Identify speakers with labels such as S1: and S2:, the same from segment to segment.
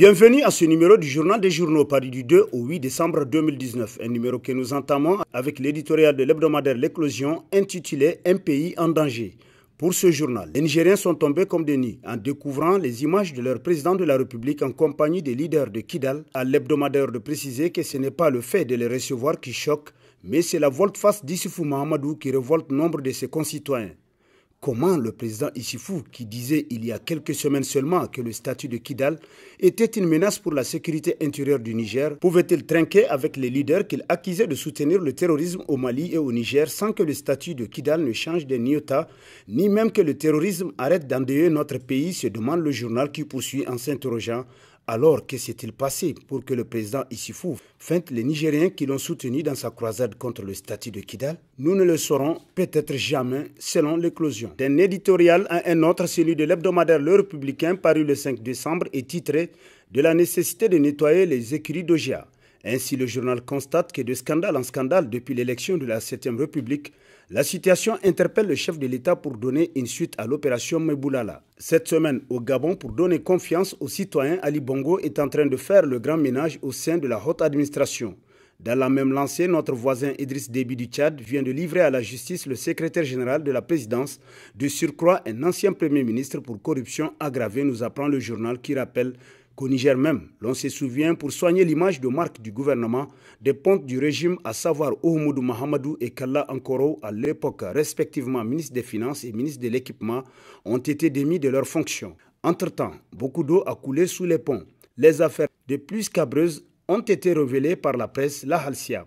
S1: Bienvenue à ce numéro du journal des journaux Paris du 2 au 8 décembre 2019, un numéro que nous entamons avec l'éditorial de l'hebdomadaire L'éclosion intitulé Un pays en danger. Pour ce journal, les Nigériens sont tombés comme des nids en découvrant les images de leur président de la République en compagnie des leaders de Kidal, à l'hebdomadaire de préciser que ce n'est pas le fait de les recevoir qui choque, mais c'est la volte-face d'Issoufou Mahamadou qui révolte nombre de ses concitoyens. Comment le président Ishifu, qui disait il y a quelques semaines seulement que le statut de Kidal était une menace pour la sécurité intérieure du Niger, pouvait-il trinquer avec les leaders qu'il accusait de soutenir le terrorisme au Mali et au Niger sans que le statut de Kidal ne change de niota, ni même que le terrorisme arrête d'endeuiller notre pays, se demande le journal qui poursuit en s'interrogeant alors, que s'est-il passé pour que le président Issifou feinte les Nigériens qui l'ont soutenu dans sa croisade contre le statut de Kidal Nous ne le saurons peut-être jamais selon l'éclosion. D'un éditorial à un autre, celui de l'hebdomadaire Le Républicain paru le 5 décembre est titré De la nécessité de nettoyer les écuries d'OGA. Ainsi, le journal constate que de scandale en scandale depuis l'élection de la 7e République, la situation interpelle le chef de l'État pour donner une suite à l'opération Meboulala. Cette semaine, au Gabon, pour donner confiance aux citoyens, Ali Bongo est en train de faire le grand ménage au sein de la haute administration. Dans la même lancée, notre voisin Idriss Déby du Tchad vient de livrer à la justice le secrétaire général de la présidence, de surcroît un ancien premier ministre pour corruption aggravée, nous apprend le journal qui rappelle au Niger même, l'on se souvient pour soigner l'image de marque du gouvernement des pontes du régime, à savoir Oumoudou Mahamadou et Kalla Ankoro, à l'époque respectivement ministre des Finances et ministre de l'Équipement, ont été démis de leurs fonctions. Entre-temps, beaucoup d'eau a coulé sous les ponts. Les affaires de plus cabreuses ont été révélées par la presse La Halsia.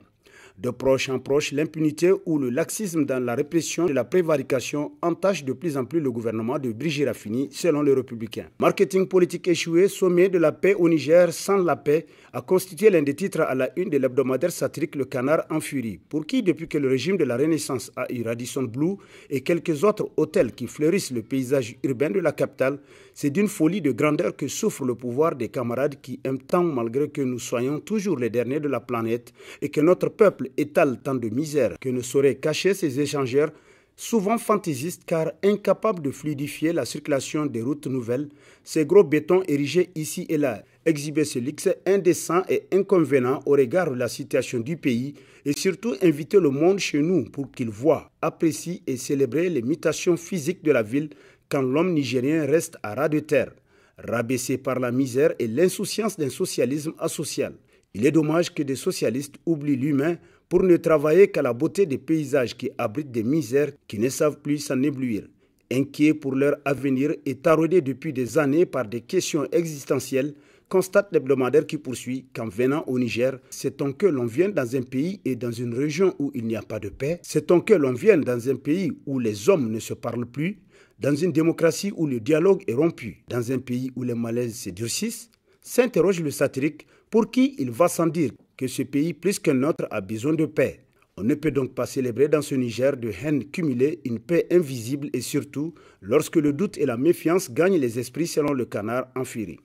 S1: De proche en proche, l'impunité ou le laxisme dans la répression et la prévarication entachent de plus en plus le gouvernement de Brigitte Raffini, selon les républicains. Marketing politique échoué, sommet de la paix au Niger sans la paix, a constitué l'un des titres à la une de l'hebdomadaire satirique Le Canard en furie, pour qui, depuis que le régime de la Renaissance a eu Radisson Blue et quelques autres hôtels qui fleurissent le paysage urbain de la capitale, c'est d'une folie de grandeur que souffre le pouvoir des camarades qui aiment tant malgré que nous soyons toujours les derniers de la planète et que notre peuple étale tant de misère que ne sauraient cacher ces échangeurs, souvent fantaisistes car incapables de fluidifier la circulation des routes nouvelles. Ces gros bétons érigés ici et là exhibaient ce luxe indécent et inconvenant au regard de la situation du pays et surtout inviter le monde chez nous pour qu'il voit, apprécie et célébrer les mutations physiques de la ville quand l'homme nigérien reste à ras de terre, rabaissé par la misère et l'insouciance d'un socialisme asocial. Il est dommage que des socialistes oublient l'humain pour ne travailler qu'à la beauté des paysages qui abritent des misères qui ne savent plus s'en éblouir, inquiets pour leur avenir et taraudés depuis des années par des questions existentielles, constate l'hebdomadaire qui poursuit qu'en venant au Niger, c'est ton que l'on vient dans un pays et dans une région où il n'y a pas de paix c'est tant que l'on vient dans un pays où les hommes ne se parlent plus Dans une démocratie où le dialogue est rompu Dans un pays où les malaises se S'interroge le satirique pour qui il va sans dire que ce pays, plus qu'un autre, a besoin de paix. On ne peut donc pas célébrer dans ce Niger de haine cumulée une paix invisible et surtout lorsque le doute et la méfiance gagnent les esprits selon le canard en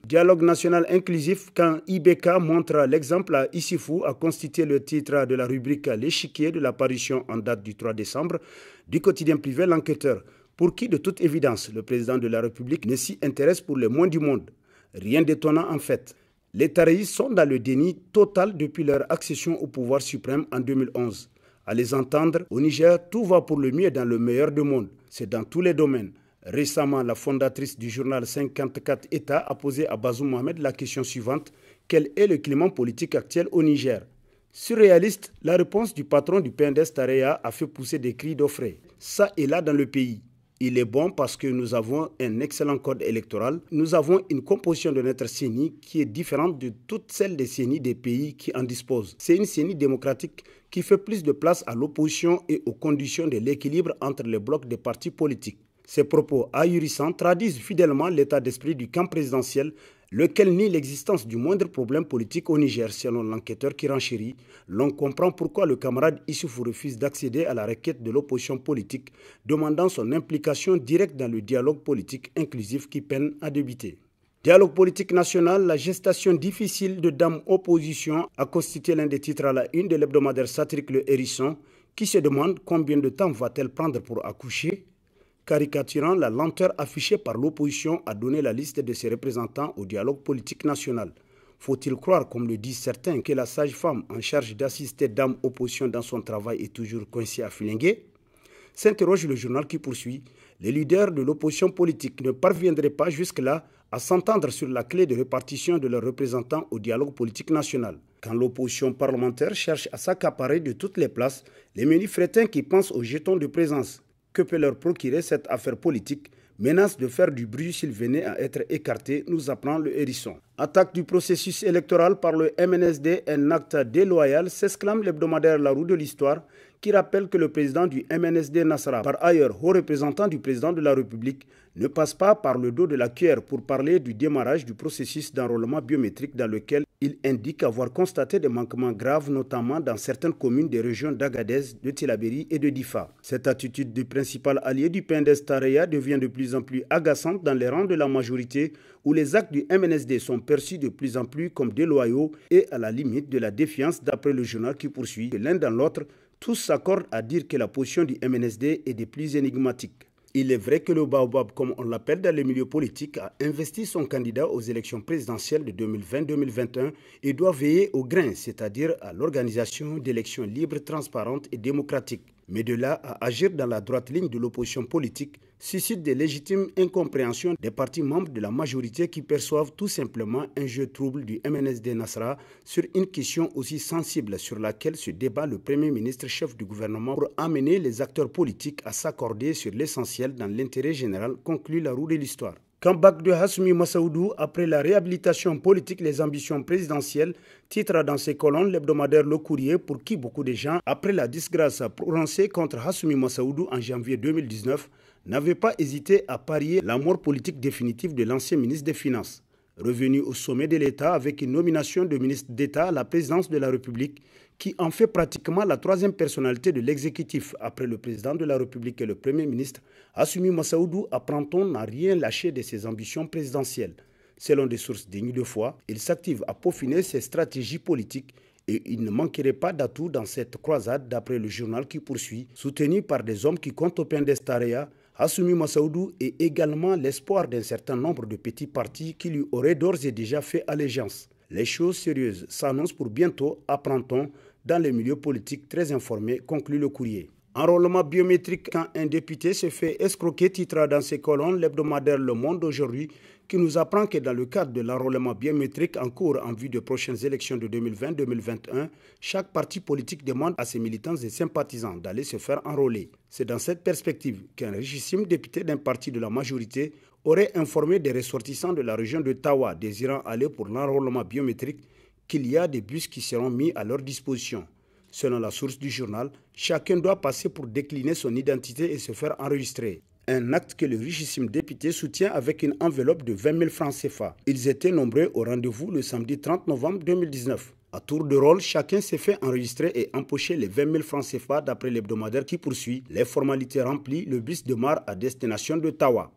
S1: Dialogue national inclusif quand IBK montre l'exemple à Isifu a constitué le titre de la rubrique L'échiquier de l'apparition en date du 3 décembre du quotidien privé L'Enquêteur, pour qui de toute évidence le président de la République ne s'y intéresse pour le moins du monde. Rien d'étonnant en fait. Les Taraïs sont dans le déni total depuis leur accession au pouvoir suprême en 2011. À les entendre, au Niger, tout va pour le mieux dans le meilleur du monde. C'est dans tous les domaines. Récemment, la fondatrice du journal 54 États a posé à Bazoum Mohamed la question suivante Quel est le climat politique actuel au Niger Surréaliste, la réponse du patron du PNDS Tareya a fait pousser des cris d'offres, ça et là dans le pays. Il est bon parce que nous avons un excellent code électoral. Nous avons une composition de notre CENI qui est différente de toutes celles des CENI des pays qui en disposent. C'est une CENI démocratique qui fait plus de place à l'opposition et aux conditions de l'équilibre entre les blocs des partis politiques. Ces propos ahurissants traduisent fidèlement l'état d'esprit du camp présidentiel lequel nie l'existence du moindre problème politique au Niger, selon l'enquêteur qui renchérit. L'on comprend pourquoi le camarade Issoufou refuse d'accéder à la requête de l'opposition politique, demandant son implication directe dans le dialogue politique inclusif qui peine à débuter. Dialogue politique national, la gestation difficile de Dame Opposition a constitué l'un des titres à la une de l'hebdomadaire satirique Le Hérisson, qui se demande combien de temps va-t-elle prendre pour accoucher caricaturant la lenteur affichée par l'opposition à donner la liste de ses représentants au dialogue politique national. Faut-il croire, comme le disent certains, que la sage-femme en charge d'assister dame opposition dans son travail est toujours coincée à Filingué S'interroge le journal qui poursuit. Les leaders de l'opposition politique ne parviendraient pas jusque-là à s'entendre sur la clé de répartition de leurs représentants au dialogue politique national. Quand l'opposition parlementaire cherche à s'accaparer de toutes les places, les menus frétins qui pensent aux jetons de présence que peut leur procurer cette affaire politique menace de faire du bruit s'il venait à être écarté, nous apprend le hérisson. Attaque du processus électoral par le MNSD, un acte déloyal, s'exclame l'hebdomadaire La Roue de l'Histoire, qui rappelle que le président du MNSD Nasra, par ailleurs haut représentant du président de la République, ne passe pas par le dos de la cuillère pour parler du démarrage du processus d'enrôlement biométrique dans lequel il indique avoir constaté des manquements graves, notamment dans certaines communes des régions d'Agadez, de Tilaberi et de Difa. Cette attitude du principal allié du PNDS Tareya devient de plus en plus agaçante dans les rangs de la majorité, où les actes du MNSD sont perçus de plus en plus comme déloyaux et à la limite de la défiance, d'après le journal qui poursuit l'un dans l'autre tous s'accordent à dire que la position du MNSD est des plus énigmatiques. Il est vrai que le Baobab, comme on l'appelle dans les milieux politiques, a investi son candidat aux élections présidentielles de 2020-2021 et doit veiller au grain, c'est-à-dire à, à l'organisation d'élections libres, transparentes et démocratiques. Mais de là à agir dans la droite ligne de l'opposition politique suscite des légitimes incompréhensions des partis membres de la majorité qui perçoivent tout simplement un jeu trouble du MNSD Nasra sur une question aussi sensible sur laquelle se débat le Premier ministre chef du gouvernement pour amener les acteurs politiques à s'accorder sur l'essentiel dans l'intérêt général, conclut la roue de l'histoire. Comeback de Hassoumi Massaoudou après la réhabilitation politique, les ambitions présidentielles, titre dans ses colonnes l'hebdomadaire Le Courrier pour qui beaucoup de gens, après la disgrâce prononcée contre Hassoumi Massaoudou en janvier 2019, n'avaient pas hésité à parier la mort politique définitive de l'ancien ministre des Finances. Revenu au sommet de l'État avec une nomination de ministre d'État à la présidence de la République, qui en fait pratiquement la troisième personnalité de l'exécutif après le président de la République et le Premier ministre, Assumi Massaoudou, apprend-on, n'a rien lâché de ses ambitions présidentielles. Selon des sources dignes de foi, il s'active à peaufiner ses stratégies politiques et il ne manquerait pas d'atout dans cette croisade d'après le journal qui poursuit, soutenu par des hommes qui comptent au pain d'Estaria, Assumi Massaoudou est également l'espoir d'un certain nombre de petits partis qui lui auraient d'ores et déjà fait allégeance. Les choses sérieuses s'annoncent pour bientôt, apprend-on, dans les milieux politiques très informés, conclut le courrier. Enrôlement biométrique quand un député se fait escroquer titre dans ses colonnes l'hebdomadaire Le Monde aujourd'hui qui nous apprend que dans le cadre de l'enrôlement biométrique en cours en vue des prochaines élections de 2020-2021, chaque parti politique demande à ses militants et sympathisants d'aller se faire enrôler. C'est dans cette perspective qu'un richissime député d'un parti de la majorité aurait informé des ressortissants de la région de Tawa désirant aller pour l'enrôlement biométrique qu'il y a des bus qui seront mis à leur disposition. Selon la source du journal, chacun doit passer pour décliner son identité et se faire enregistrer. Un acte que le richissime député soutient avec une enveloppe de 20 000 francs CFA. Ils étaient nombreux au rendez-vous le samedi 30 novembre 2019. À tour de rôle, chacun s'est fait enregistrer et empocher les 20 000 francs CFA d'après l'hebdomadaire qui poursuit. Les formalités remplies, le bus démarre à destination de Tawa.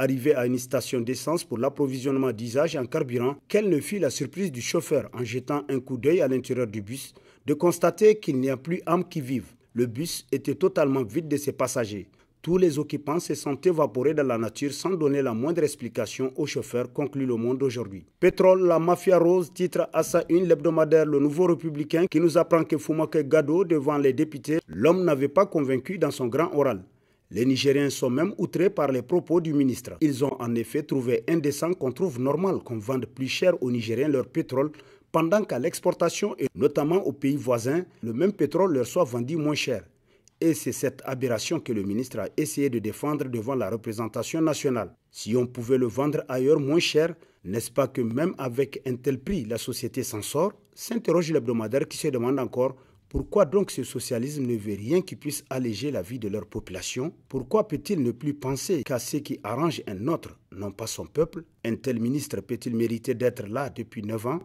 S1: Arrivé à une station d'essence pour l'approvisionnement d'usage en carburant, quelle ne fut la surprise du chauffeur en jetant un coup d'œil à l'intérieur du bus de constater qu'il n'y a plus âme qui vive. Le bus était totalement vide de ses passagers. Tous les occupants se sont évaporés dans la nature sans donner la moindre explication au chauffeur, conclut Le Monde aujourd'hui. Pétrole, la mafia rose, titre à sa une l'hebdomadaire Le Nouveau Républicain qui nous apprend que Fumake Gado, devant les députés, l'homme n'avait pas convaincu dans son grand oral. Les Nigériens sont même outrés par les propos du ministre. Ils ont en effet trouvé indécent qu'on trouve normal qu'on vende plus cher aux Nigériens leur pétrole pendant qu'à l'exportation et notamment aux pays voisins, le même pétrole leur soit vendu moins cher. Et c'est cette aberration que le ministre a essayé de défendre devant la représentation nationale. Si on pouvait le vendre ailleurs moins cher, n'est-ce pas que même avec un tel prix, la société s'en sort s'interroge l'hebdomadaire qui se demande encore pourquoi donc ce socialisme ne veut rien qui puisse alléger la vie de leur population Pourquoi peut-il ne plus penser qu'à ce qui arrange un autre, non pas son peuple Un tel ministre peut-il mériter d'être là depuis neuf ans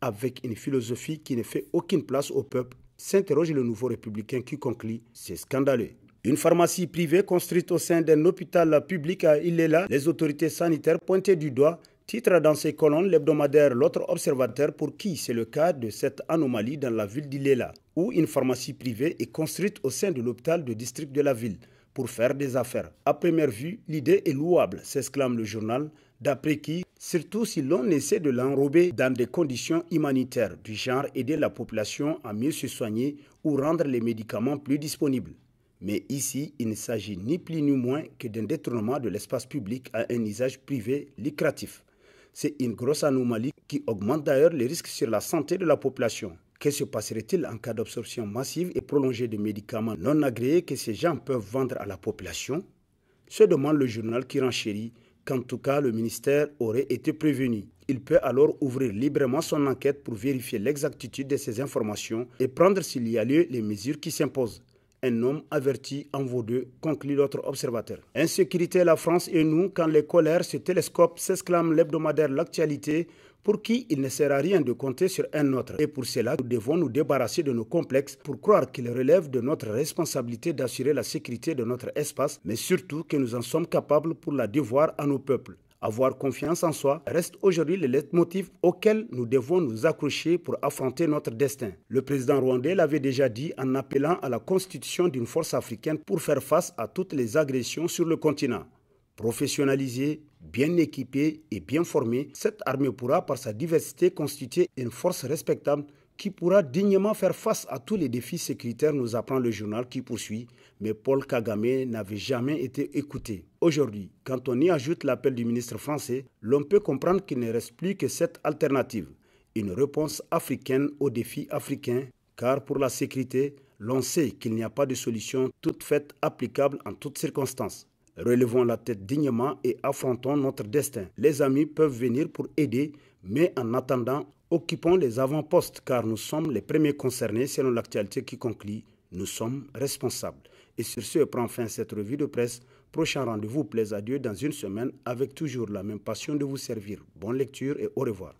S1: avec une philosophie qui ne fait aucune place au peuple s'interroge le nouveau républicain qui conclut C'est scandaleux. Une pharmacie privée construite au sein d'un hôpital public à là, les autorités sanitaires pointaient du doigt Titre dans ses colonnes l'hebdomadaire L'autre observateur pour qui c'est le cas de cette anomalie dans la ville d'Ilela, où une pharmacie privée est construite au sein de l'hôpital de district de la ville pour faire des affaires. À première vue, l'idée est louable, s'exclame le journal, d'après qui, surtout si l'on essaie de l'enrober dans des conditions humanitaires du genre aider la population à mieux se soigner ou rendre les médicaments plus disponibles. Mais ici, il ne s'agit ni plus ni moins que d'un détournement de l'espace public à un usage privé lucratif. C'est une grosse anomalie qui augmente d'ailleurs les risques sur la santé de la population. Que se passerait-il en cas d'absorption massive et prolongée de médicaments non agréés que ces gens peuvent vendre à la population Se demande le journal qui renchérit qu'en tout cas le ministère aurait été prévenu. Il peut alors ouvrir librement son enquête pour vérifier l'exactitude de ces informations et prendre s'il y a lieu les mesures qui s'imposent. Un homme averti en vaut deux, conclut l'autre observateur. Insécurité la France et nous quand les colères se télescopent, s'exclame l'hebdomadaire L'actualité pour qui il ne sert à rien de compter sur un autre. Et pour cela, nous devons nous débarrasser de nos complexes pour croire qu'il relève de notre responsabilité d'assurer la sécurité de notre espace, mais surtout que nous en sommes capables pour la devoir à nos peuples. Avoir confiance en soi reste aujourd'hui le leitmotiv auquel nous devons nous accrocher pour affronter notre destin. Le président rwandais l'avait déjà dit en appelant à la constitution d'une force africaine pour faire face à toutes les agressions sur le continent. Professionnalisée, bien équipée et bien formée, cette armée pourra par sa diversité constituer une force respectable qui pourra dignement faire face à tous les défis sécuritaires, nous apprend le journal qui poursuit. Mais Paul Kagame n'avait jamais été écouté. Aujourd'hui, quand on y ajoute l'appel du ministre français, l'on peut comprendre qu'il ne reste plus que cette alternative, une réponse africaine aux défis africains, car pour la sécurité, l'on sait qu'il n'y a pas de solution toute faite applicable en toutes circonstances. Relevons la tête dignement et affrontons notre destin. Les amis peuvent venir pour aider, mais en attendant, occupons les avant-postes car nous sommes les premiers concernés selon l'actualité qui conclut Nous sommes responsables. Et sur ce prend fin cette revue de presse. Prochain rendez-vous plaise à Dieu dans une semaine avec toujours la même passion de vous servir. Bonne lecture et au revoir.